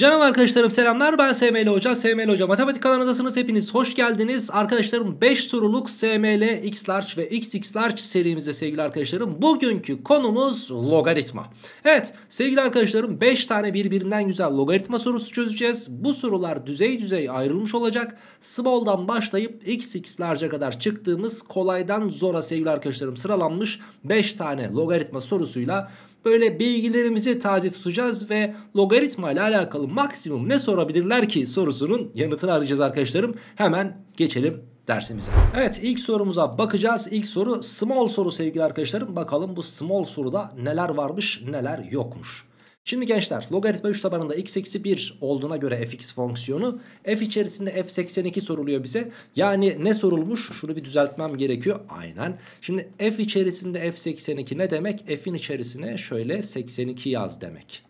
Canım arkadaşlarım selamlar ben SML Hoca. SML Hoca matematik kanalındasınız. Hepiniz hoş geldiniz. Arkadaşlarım 5 soruluk SML X large ve XX large serimizde sevgili arkadaşlarım. Bugünkü konumuz logaritma. Evet sevgili arkadaşlarım 5 tane birbirinden güzel logaritma sorusu çözeceğiz. Bu sorular düzey düzey ayrılmış olacak. Small'dan başlayıp XX large'a kadar çıktığımız kolaydan zora sevgili arkadaşlarım sıralanmış 5 tane logaritma sorusuyla böyle bilgilerimizi taze tutacağız ve logaritma ile alakalı maksimum ne sorabilirler ki sorusunun yanıtını arayacağız arkadaşlarım. Hemen geçelim dersimize. Evet ilk sorumuza bakacağız. İlk soru small soru sevgili arkadaşlarım. Bakalım bu small soruda neler varmış neler yokmuş. Şimdi gençler logaritma 3 tabanında x eksi 1 olduğuna göre fx fonksiyonu f içerisinde f82 soruluyor bize. Yani ne sorulmuş? Şunu bir düzeltmem gerekiyor. Aynen. Şimdi f içerisinde f82 ne demek? f'in içerisine şöyle 82 yaz demek.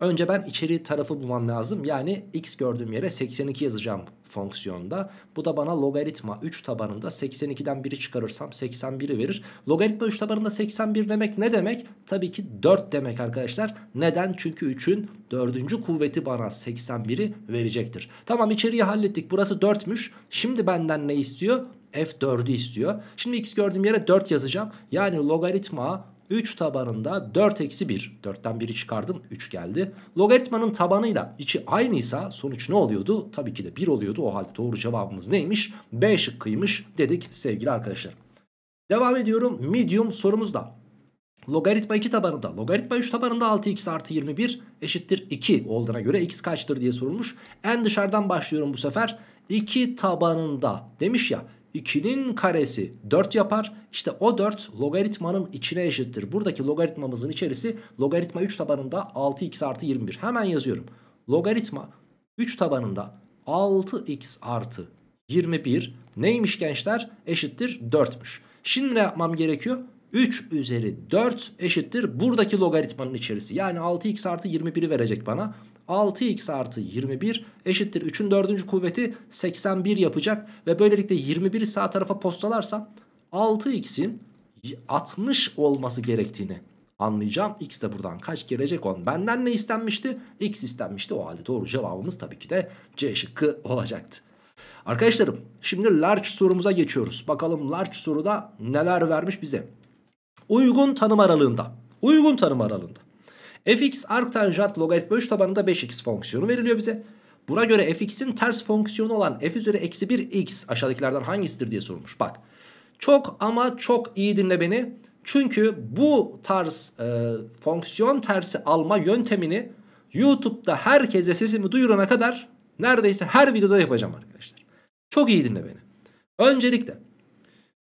Önce ben içeri tarafı bulmam lazım. Yani x gördüğüm yere 82 yazacağım fonksiyonda. Bu da bana logaritma 3 tabanında 82'den 1'i çıkarırsam 81'i verir. Logaritma 3 tabanında 81 demek ne demek? Tabii ki 4 demek arkadaşlar. Neden? Çünkü 3'ün 4. kuvveti bana 81'i verecektir. Tamam içeriği hallettik. Burası 4'müş. Şimdi benden ne istiyor? F4'ü istiyor. Şimdi x gördüğüm yere 4 yazacağım. Yani logaritma 3 tabanında 4 eksi 1. 4'ten 1'i çıkardım 3 geldi. Logaritmanın tabanıyla içi aynıysa sonuç ne oluyordu? Tabii ki de 1 oluyordu. O halde doğru cevabımız neymiş? B şıkkıymış dedik sevgili arkadaşlar. Devam ediyorum medium sorumuzda. Logaritma 2 tabanında logaritma 3 tabanında 6x artı 21 eşittir 2 olduğuna göre x kaçtır diye sorulmuş. En dışarıdan başlıyorum bu sefer. 2 tabanında demiş ya 2'nin karesi 4 yapar. İşte o 4 logaritmanın içine eşittir. Buradaki logaritmamızın içerisi logaritma 3 tabanında 6x artı 21. Hemen yazıyorum. Logaritma 3 tabanında 6x artı 21 neymiş gençler? Eşittir 4'müş. Şimdi ne yapmam gerekiyor? 3 üzeri 4 eşittir buradaki logaritmanın içerisi. Yani 6x artı 21'i verecek bana. 6x artı 21 eşittir 3'ün 4. kuvveti 81 yapacak. Ve böylelikle 21'i sağ tarafa postalarsam 6x'in 60 olması gerektiğini anlayacağım. X de buradan kaç gelecek on Benden ne istenmişti? X istenmişti. O halde doğru cevabımız tabii ki de C şıkkı olacaktı. Arkadaşlarım şimdi large sorumuza geçiyoruz. Bakalım large soruda neler vermiş bize. Uygun tanım aralığında. Uygun tanım aralığında. fx arktanjant logaritma 3 tabanında 5x fonksiyonu veriliyor bize. Buna göre fx'in ters fonksiyonu olan f üzeri eksi 1x aşağıdakilerden hangisidir diye sorulmuş. Bak çok ama çok iyi dinle beni. Çünkü bu tarz e, fonksiyon tersi alma yöntemini YouTube'da herkese sesimi duyurana kadar neredeyse her videoda yapacağım arkadaşlar. Çok iyi dinle beni. Öncelikle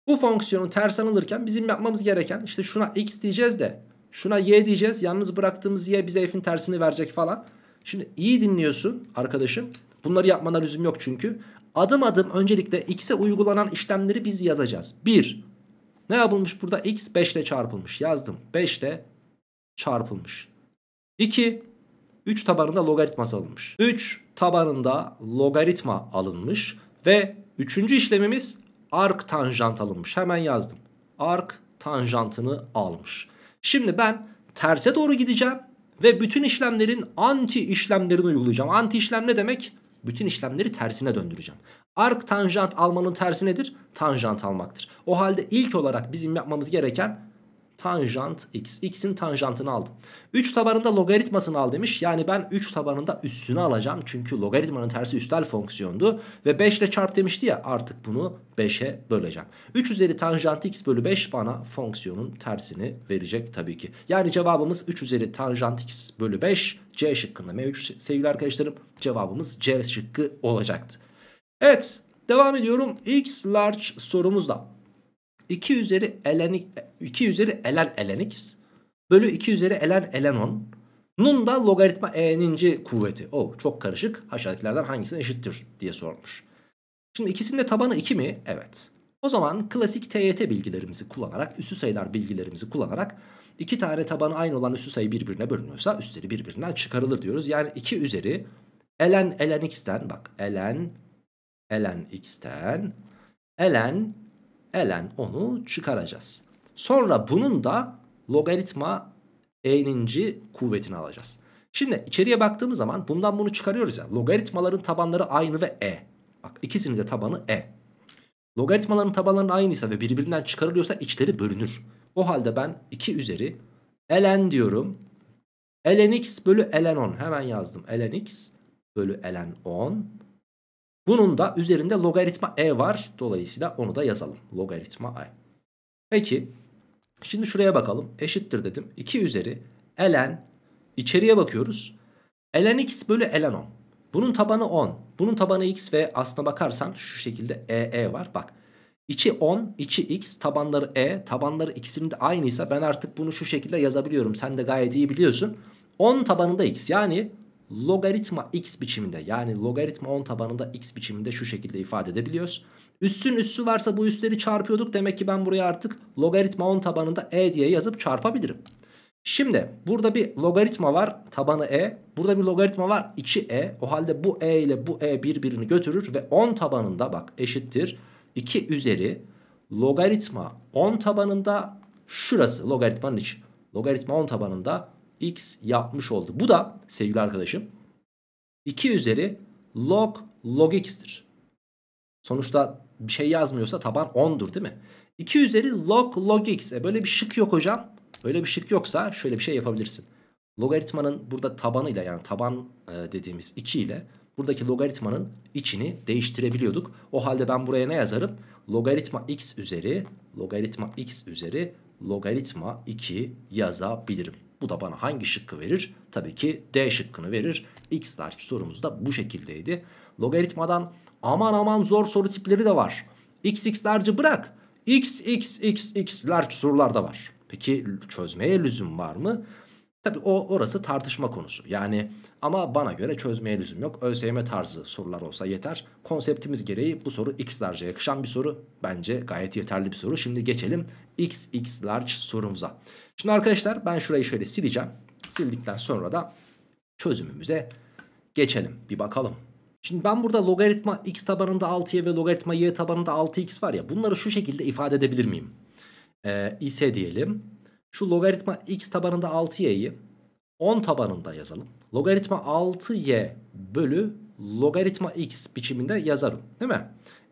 bu fonksiyonun ters alınırken bizim yapmamız gereken işte şuna x diyeceğiz de şuna y diyeceğiz. Yalnız bıraktığımız y bize f'in tersini verecek falan. Şimdi iyi dinliyorsun arkadaşım. Bunları yapmana lüzum yok çünkü. Adım adım öncelikle x'e uygulanan işlemleri biz yazacağız. 1. Ne yapılmış burada? x 5 ile çarpılmış. Yazdım. 5 ile çarpılmış. 2. 3 tabanında logaritması alınmış. 3 tabanında logaritma alınmış. Ve üçüncü işlemimiz ark tanjant alınmış. Hemen yazdım. Ark tanjantını almış. Şimdi ben terse doğru gideceğim ve bütün işlemlerin anti işlemlerini uygulayacağım. Anti işlem ne demek? Bütün işlemleri tersine döndüreceğim. Ark tanjant almanın tersi nedir? Tanjant almaktır. O halde ilk olarak bizim yapmamız gereken tanjant x. x'in tanjantını aldım. 3 tabanında logaritmasını al demiş. Yani ben 3 tabanında üssünü alacağım. Çünkü logaritmanın tersi üstel fonksiyondu. Ve 5 ile çarp demişti ya artık bunu 5'e böleceğim. 3 üzeri tanjant x bölü 5 bana fonksiyonun tersini verecek tabii ki. Yani cevabımız 3 üzeri tanjant x bölü 5 C şıkkında mevcut sevgili arkadaşlarım. Cevabımız C şıkkı olacaktı. Evet devam ediyorum. X large sorumuzda. 2 üzeri elenik, 2 üzeri elen elenix bölü 2 üzeri elen elenon, Nun da logaritma e'ninci kuvveti. O çok karışık. Aşağıdakilerden hangisine eşittir diye sormuş. Şimdi ikisinin de tabanı 2 mi? Evet. O zaman klasik TYT bilgilerimizi kullanarak, üssü sayılar bilgilerimizi kullanarak iki tane tabanı aynı olan üssü sayı birbirine bölünüyorsa üstleri birbirinden çıkarılır diyoruz. Yani 2 üzeri ln ln x'ten bak ln ln x'ten ln elen onu çıkaracağız. Sonra bunun da logaritma e'ninci kuvvetini alacağız. Şimdi içeriye baktığımız zaman bundan bunu çıkarıyoruz ya. Logaritmaların tabanları aynı ve e. Bak ikisinin de tabanı e. Logaritmaların tabanları aynıysa ve birbirinden çıkarılıyorsa içleri bölünür. O halde ben 2 üzeri ln diyorum. ln x bölü ln 10 hemen yazdım. ln x bölü ln 10 bunun da üzerinde logaritma e var. Dolayısıyla onu da yazalım. Logaritma e. Peki şimdi şuraya bakalım. Eşittir dedim. 2 üzeri ln içeriye bakıyoruz. ln x bölü ln 10. Bunun tabanı 10. Bunun tabanı x ve aslına bakarsan şu şekilde e e var. Bak İçi 10, içi x, tabanları e, tabanları ikisinin de aynıysa ben artık bunu şu şekilde yazabiliyorum. Sen de gayet iyi biliyorsun. 10 tabanında x yani logaritma x biçiminde yani logaritma 10 tabanında x biçiminde şu şekilde ifade edebiliyoruz. Üssün üssü varsa bu üsleri çarpıyorduk. Demek ki ben buraya artık logaritma 10 tabanında e diye yazıp çarpabilirim. Şimdi burada bir logaritma var tabanı e. Burada bir logaritma var içi e. O halde bu e ile bu e birbirini götürür ve 10 tabanında bak eşittir 2 üzeri logaritma 10 tabanında şurası logaritmanın içi. Logaritma 10 tabanında x yapmış oldu. Bu da sevgili arkadaşım 2 üzeri log log x'tir. Sonuçta bir şey yazmıyorsa taban 10'dur değil mi? 2 üzeri log log x. E böyle bir şık yok hocam. Böyle bir şık yoksa şöyle bir şey yapabilirsin. Logaritmanın burada tabanıyla yani taban e, dediğimiz 2 ile buradaki logaritmanın içini değiştirebiliyorduk. O halde ben buraya ne yazarım? Logaritma x üzeri logaritma x üzeri logaritma 2 yazabilirim. Bu da bana hangi şıkkı verir? Tabii ki D şıkkını verir. X daş sorumuz da bu şekildeydi. Logaritmadan aman aman zor soru tipleri de var. X X bırak. X X X X large sorular da var. Peki çözmeye lüzum var mı? Tabi o orası tartışma konusu. Yani ama bana göre çözmeye lüzum yok. ÖSYM tarzı sorular olsa yeter. Konseptimiz gereği bu soru x large'a yakışan bir soru. Bence gayet yeterli bir soru. Şimdi geçelim x x large sorumuza. Şimdi arkadaşlar ben şurayı şöyle sileceğim. Sildikten sonra da çözümümüze geçelim. Bir bakalım. Şimdi ben burada logaritma x tabanında 6y ve logaritma y tabanında 6x var ya bunları şu şekilde ifade edebilir miyim? Ee, ise diyelim şu logaritma x tabanında 6y'yi 10 tabanında yazalım. Logaritma 6y bölü logaritma x biçiminde yazarım değil mi?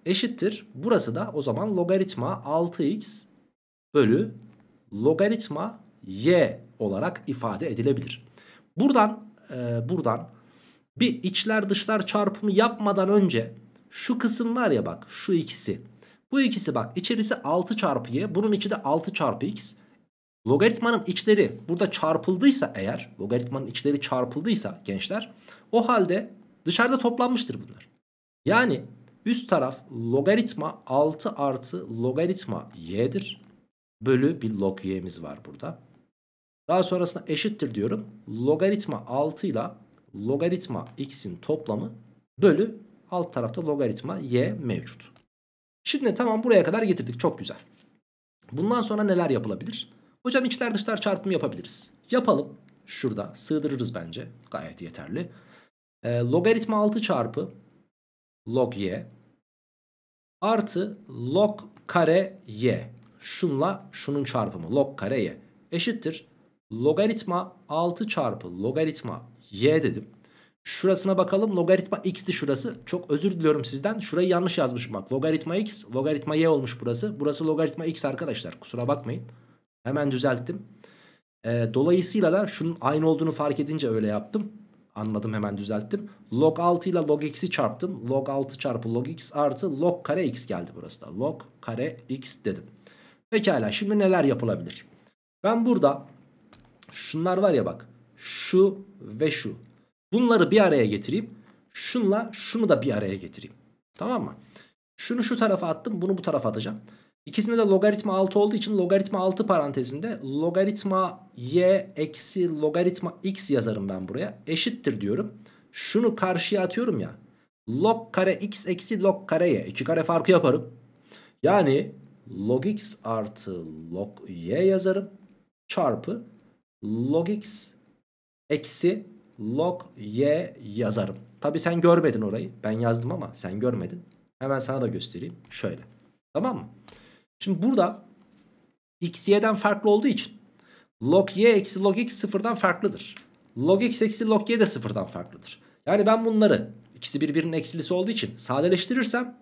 Eşittir. Burası da o zaman logaritma 6x bölü logaritma y olarak ifade edilebilir. Buradan e, buradan bir içler dışlar çarpımı yapmadan önce şu kısım var ya bak şu ikisi. Bu ikisi bak içerisi 6 çarpı y bunun içi de 6 çarpı x. Logaritmanın içleri burada çarpıldıysa eğer logaritmanın içleri çarpıldıysa gençler o halde dışarıda toplanmıştır bunlar. Yani üst taraf logaritma 6 artı logaritma y'dir. Bölü bir log y'miz var burada. Daha sonrasında eşittir diyorum. Logaritma 6 ile logaritma x'in toplamı bölü alt tarafta logaritma y mevcut. Şimdi tamam buraya kadar getirdik çok güzel. Bundan sonra neler yapılabilir? Hocam içler dışlar çarpımı yapabiliriz. Yapalım. Şurada sığdırırız bence. Gayet yeterli. E, logaritma 6 çarpı log y artı log kare y. Şunla şunun çarpımı log kare y eşittir. Logaritma 6 çarpı logaritma y dedim. Şurasına bakalım logaritma x'ti şurası. Çok özür diliyorum sizden. Şurayı yanlış yazmışım bak. Logaritma x, logaritma y olmuş burası. Burası logaritma x arkadaşlar. Kusura bakmayın. Hemen düzelttim. E, dolayısıyla da şunun aynı olduğunu fark edince öyle yaptım. Anladım hemen düzelttim. Log 6 ile log x'i çarptım. Log 6 çarpı log x artı log kare x geldi burası da. Log kare x dedim. Pekala şimdi neler yapılabilir? Ben burada şunlar var ya bak. Şu ve şu. Bunları bir araya getireyim. Şunla şunu da bir araya getireyim. Tamam mı? Şunu şu tarafa attım bunu bu tarafa atacağım. İkisinde de logaritma 6 olduğu için logaritma 6 parantezinde logaritma y eksi logaritma x yazarım ben buraya. Eşittir diyorum. Şunu karşıya atıyorum ya. Log kare x eksi log kare y. İki kare farkı yaparım. Yani log x artı log y yazarım. Çarpı log x eksi log y yazarım. Tabi sen görmedin orayı. Ben yazdım ama sen görmedin. Hemen sana da göstereyim. Şöyle. Tamam mı? Şimdi burada x y'den farklı olduğu için log y eksi log x sıfırdan farklıdır. Log x eksi log y de sıfırdan farklıdır. Yani ben bunları ikisi birbirinin eksilisi olduğu için sadeleştirirsem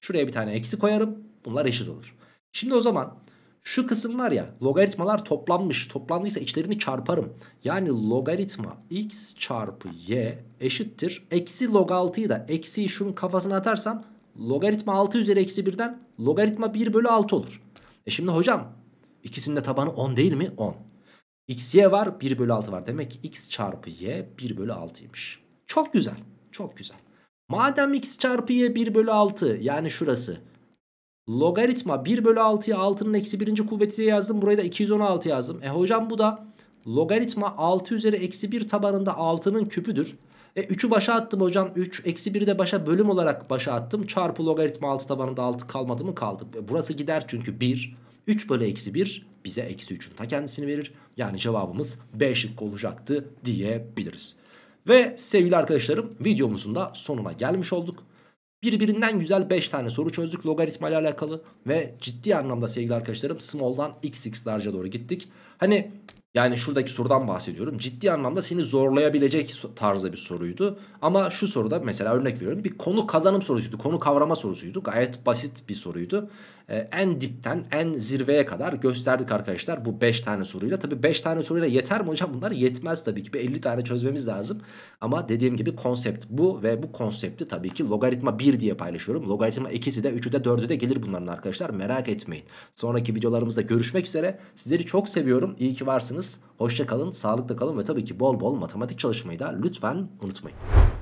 şuraya bir tane eksi koyarım. Bunlar eşit olur. Şimdi o zaman şu kısımlar ya logaritmalar toplanmış. Toplandıysa içlerini çarparım. Yani logaritma x çarpı y eşittir. Eksi log 6'yı da eksiyi şunun kafasına atarsam logaritma 6 üzeri eksi 1'den logaritma 1 bölü 6 olur. E şimdi hocam ikisinin de tabanı 10 değil mi? 10. X, Y var 1 bölü 6 var. Demek ki X çarpı Y 1 bölü 6'ymış. Çok güzel. Çok güzel. Madem X çarpı Y 1 bölü 6 yani şurası logaritma 1 bölü 6'ya 6'nın eksi birinci kuvveti diye yazdım. Buraya da 216 yazdım. E hocam bu da logaritma 6 üzeri eksi 1 tabanında 6'nın küpüdür. E 3'ü başa attım hocam 3. Eksi 1'i de başa bölüm olarak başa attım. Çarpı logaritma 6 tabanında 6 kalmadı mı kaldı. E burası gider çünkü 1. 3 bölü eksi 1 bize eksi 3'ün ta kendisini verir. Yani cevabımız B şıkkı olacaktı diyebiliriz. Ve sevgili arkadaşlarım videomuzun da sonuna gelmiş olduk. Birbirinden güzel 5 tane soru çözdük logaritma ile alakalı ve ciddi anlamda sevgili arkadaşlarım small'dan xx'larca doğru gittik. Hani yani şuradaki sorudan bahsediyorum. Ciddi anlamda seni zorlayabilecek tarzda bir soruydu. Ama şu soruda mesela örnek veriyorum. Bir konu kazanım sorusuydu. Konu kavrama sorusuydu. Gayet basit bir soruydu. Ee, en dipten en zirveye kadar gösterdik arkadaşlar bu 5 tane soruyla. Tabi 5 tane soruyla yeter mi hocam bunlar? Yetmez tabii ki 50 tane çözmemiz lazım. Ama dediğim gibi konsept bu ve bu konsepti tabii ki logaritma 1 diye paylaşıyorum. Logaritma 2'si de 3'ü de 4'ü de gelir bunların arkadaşlar merak etmeyin. Sonraki videolarımızda görüşmek üzere. Sizleri çok seviyorum. İyi ki varsınız. Hoşça kalın, sağlıkla kalın ve tabii ki bol bol matematik çalışmayı da lütfen unutmayın.